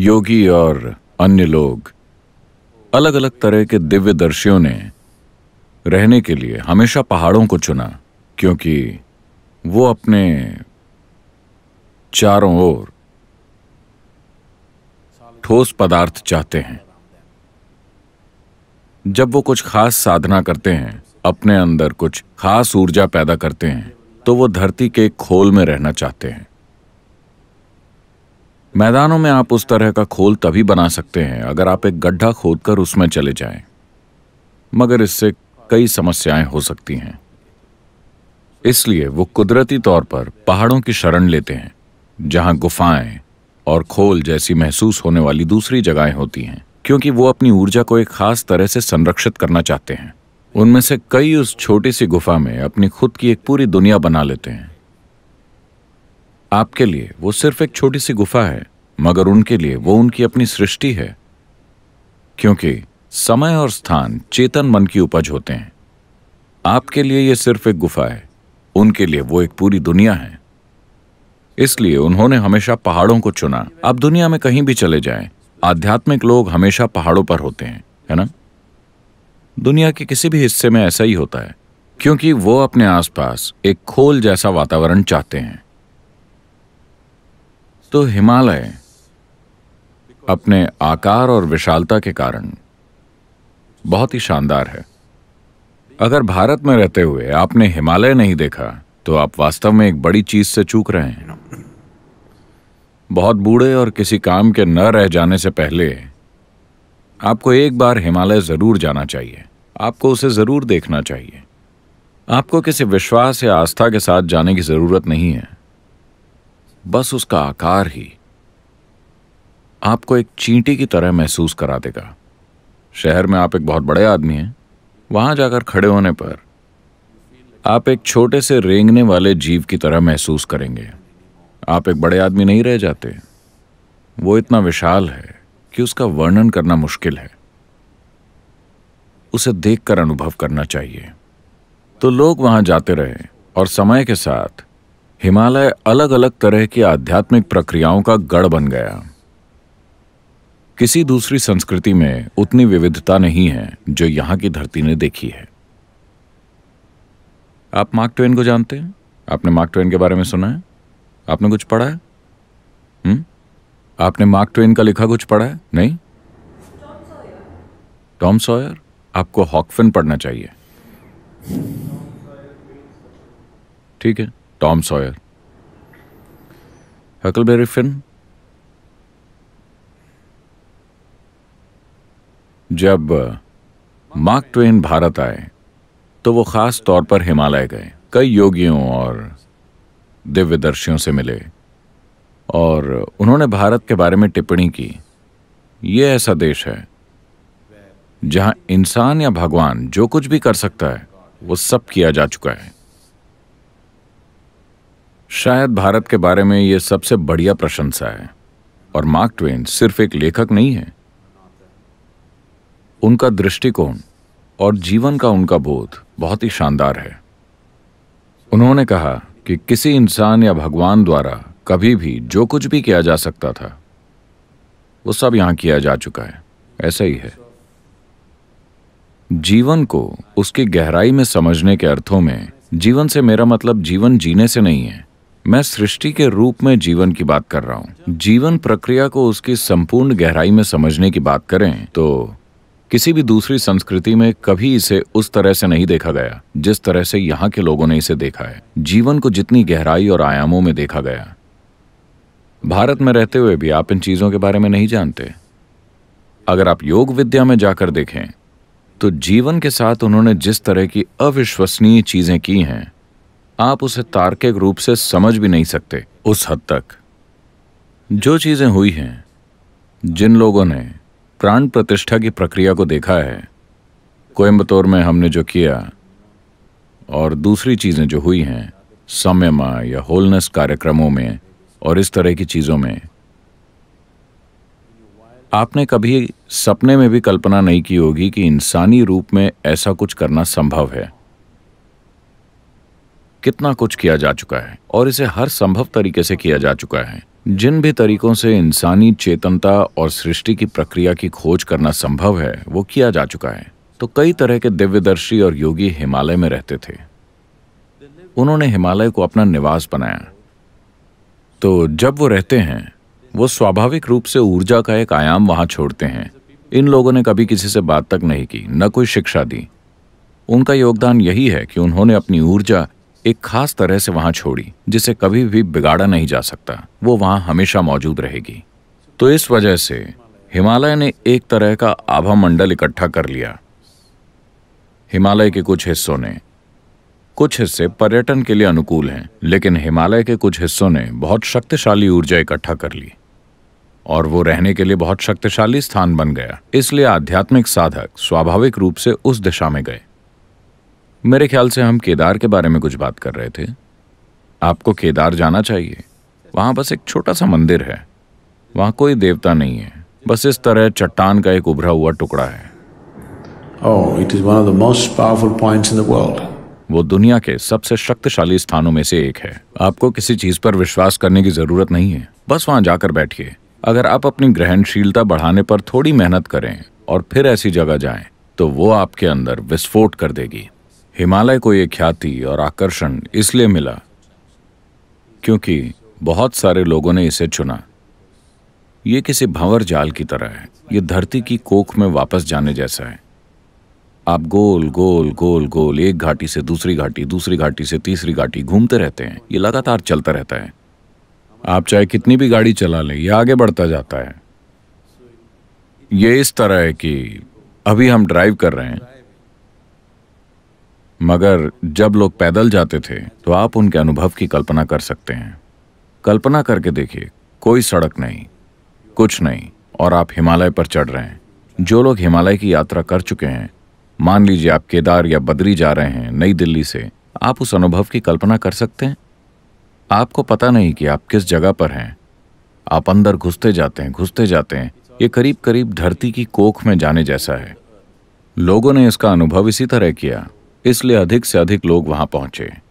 योगी और अन्य लोग अलग अलग तरह के दिव्य दर्शियों ने रहने के लिए हमेशा पहाड़ों को चुना क्योंकि वो अपने चारों ओर ठोस पदार्थ चाहते हैं जब वो कुछ खास साधना करते हैं अपने अंदर कुछ खास ऊर्जा पैदा करते हैं तो वो धरती के खोल में रहना चाहते हैं मैदानों में आप उस तरह का खोल तभी बना सकते हैं अगर आप एक गड्ढा खोदकर उसमें चले जाएं। मगर इससे कई समस्याएं हो सकती हैं इसलिए वो कुदरती तौर पर पहाड़ों की शरण लेते हैं जहां गुफाएं और खोल जैसी महसूस होने वाली दूसरी जगहें होती हैं क्योंकि वो अपनी ऊर्जा को एक खास तरह से संरक्षित करना चाहते हैं उनमें से कई उस छोटी सी गुफा में अपनी खुद की एक पूरी दुनिया बना लेते हैं आपके लिए वो सिर्फ एक छोटी सी गुफा है मगर उनके लिए वो उनकी अपनी सृष्टि है क्योंकि समय और स्थान चेतन मन की उपज होते हैं आपके लिए ये सिर्फ एक गुफा है उनके लिए वो एक पूरी दुनिया है इसलिए उन्होंने हमेशा पहाड़ों को चुना आप दुनिया में कहीं भी चले जाएं, आध्यात्मिक लोग हमेशा पहाड़ों पर होते हैं है ना दुनिया के किसी भी हिस्से में ऐसा ही होता है क्योंकि वो अपने आसपास एक खोल जैसा वातावरण चाहते हैं तो हिमालय अपने आकार और विशालता के कारण बहुत ही शानदार है अगर भारत में रहते हुए आपने हिमालय नहीं देखा तो आप वास्तव में एक बड़ी चीज से चूक रहे हैं बहुत बूढ़े और किसी काम के न रह जाने से पहले आपको एक बार हिमालय जरूर जाना चाहिए आपको उसे जरूर देखना चाहिए आपको किसी विश्वास या आस्था के साथ जाने की जरूरत नहीं है बस उसका आकार ही आपको एक चींटी की तरह महसूस करा देगा शहर में आप एक बहुत बड़े आदमी हैं वहां जाकर खड़े होने पर आप एक छोटे से रेंगने वाले जीव की तरह महसूस करेंगे आप एक बड़े आदमी नहीं रह जाते वो इतना विशाल है कि उसका वर्णन करना मुश्किल है उसे देखकर अनुभव करना चाहिए तो लोग वहां जाते रहे और समय के साथ हिमालय अलग अलग तरह की आध्यात्मिक प्रक्रियाओं का गढ़ बन गया किसी दूसरी संस्कृति में उतनी विविधता नहीं है जो यहां की धरती ने देखी है आप मार्क ट्वेन को जानते हैं आपने मार्क ट्वेन के बारे में सुना है आपने कुछ पढ़ा है हुँ? हम्म? आपने मार्क ट्वेन का लिखा कुछ पढ़ा है नहीं टॉम सॉयर आपको हॉकफिन पढ़ना चाहिए ठीक है टॉम सॉयर हकलबेरी फिन जब मार्क uh, ट्वेन भारत आए तो वो खास तौर पर हिमालय गए कई योगियों और दिव्यदर्शियों से मिले और उन्होंने भारत के बारे में टिप्पणी की ये ऐसा देश है जहां इंसान या भगवान जो कुछ भी कर सकता है वो सब किया जा चुका है शायद भारत के बारे में यह सबसे बढ़िया प्रशंसा है और मार्क ट्वेन सिर्फ एक लेखक नहीं है उनका दृष्टिकोण और जीवन का उनका बोध बहुत ही शानदार है उन्होंने कहा कि किसी इंसान या भगवान द्वारा कभी भी जो कुछ भी किया जा सकता था वो सब यहां किया जा चुका है ऐसा ही है जीवन को उसकी गहराई में समझने के अर्थों में जीवन से मेरा मतलब जीवन जीने से नहीं है मैं सृष्टि के रूप में जीवन की बात कर रहा हूँ जीवन प्रक्रिया को उसकी संपूर्ण गहराई में समझने की बात करें तो किसी भी दूसरी संस्कृति में कभी इसे उस तरह से नहीं देखा गया जिस तरह से यहाँ के लोगों ने इसे देखा है जीवन को जितनी गहराई और आयामों में देखा गया भारत में रहते हुए भी आप इन चीजों के बारे में नहीं जानते अगर आप योग विद्या में जाकर देखें तो जीवन के साथ उन्होंने जिस तरह की अविश्वसनीय चीजें की हैं आप उसे तार्किक रूप से समझ भी नहीं सकते उस हद तक जो चीज़ें हुई हैं जिन लोगों ने प्राण प्रतिष्ठा की प्रक्रिया को देखा है कोयम्बतौर में हमने जो किया और दूसरी चीज़ें जो हुई हैं सम्यमा या होलनेस कार्यक्रमों में और इस तरह की चीज़ों में आपने कभी सपने में भी कल्पना नहीं की होगी कि इंसानी रूप में ऐसा कुछ करना संभव है कितना कुछ किया जा चुका है और इसे हर संभव तरीके से किया जा चुका है जिन भी तरीकों से इंसानी चेतनता और सृष्टि की प्रक्रिया की खोज करना संभव है वो किया जा चुका है तो कई तरह के दिव्यदर्शी और योगी हिमालय में रहते थे उन्होंने हिमालय को अपना निवास बनाया तो जब वो रहते हैं वो स्वाभाविक रूप से ऊर्जा का एक आयाम वहां छोड़ते हैं इन लोगों ने कभी किसी से बात तक नहीं की न कोई शिक्षा दी उनका योगदान यही है कि उन्होंने अपनी ऊर्जा एक खास तरह से वहां छोड़ी जिसे कभी भी बिगाड़ा नहीं जा सकता वो वहां हमेशा मौजूद रहेगी तो इस वजह से हिमालय ने एक तरह का आभा मंडल इकट्ठा कर लिया हिमालय के कुछ हिस्सों ने कुछ हिस्से पर्यटन के लिए अनुकूल हैं लेकिन हिमालय के कुछ हिस्सों ने बहुत शक्तिशाली ऊर्जा इकट्ठा कर ली और वो रहने के लिए बहुत शक्तिशाली स्थान बन गया इसलिए आध्यात्मिक साधक स्वाभाविक रूप से उस दिशा में गए मेरे ख्याल से हम केदार के बारे में कुछ बात कर रहे थे आपको केदार जाना चाहिए वहां बस एक छोटा सा मंदिर है वहां कोई देवता नहीं है बस इस तरह चट्टान का एक उभरा हुआ टुकड़ा है Oh, it is one of the most powerful points in the world. वो दुनिया के सबसे शक्तिशाली स्थानों में से एक है आपको किसी चीज पर विश्वास करने की जरूरत नहीं है बस वहाँ जाकर बैठिए अगर आप अपनी ग्रहणशीलता बढ़ाने पर थोड़ी मेहनत करें और फिर ऐसी जगह जाएं, तो वो आपके अंदर विस्फोट कर देगी हिमालय को ये ख्याति और आकर्षण इसलिए मिला क्योंकि बहुत सारे लोगों ने इसे चुना ये किसी भंवर जाल की तरह है ये धरती की कोख में वापस जाने जैसा है आप गोल गोल गोल गोल एक घाटी से दूसरी घाटी दूसरी घाटी से तीसरी घाटी घूमते रहते हैं ये लगातार चलता रहता है आप चाहे कितनी भी गाड़ी चला लें यह आगे बढ़ता जाता है ये इस तरह है कि अभी हम ड्राइव कर रहे हैं मगर जब लोग पैदल जाते थे तो आप उनके अनुभव की कल्पना कर सकते हैं कल्पना करके देखिए कोई सड़क नहीं कुछ नहीं और आप हिमालय पर चढ़ रहे हैं जो लोग हिमालय की यात्रा कर चुके हैं मान लीजिए आप केदार या बद्री जा रहे हैं नई दिल्ली से आप उस अनुभव की कल्पना कर सकते हैं आपको पता नहीं कि आप किस जगह पर हैं आप अंदर घुसते जाते हैं घुसते जाते हैं ये करीब करीब धरती की कोख में जाने जैसा है लोगों ने इसका अनुभव इसी तरह किया इसलिए अधिक से अधिक लोग वहां पहुंचे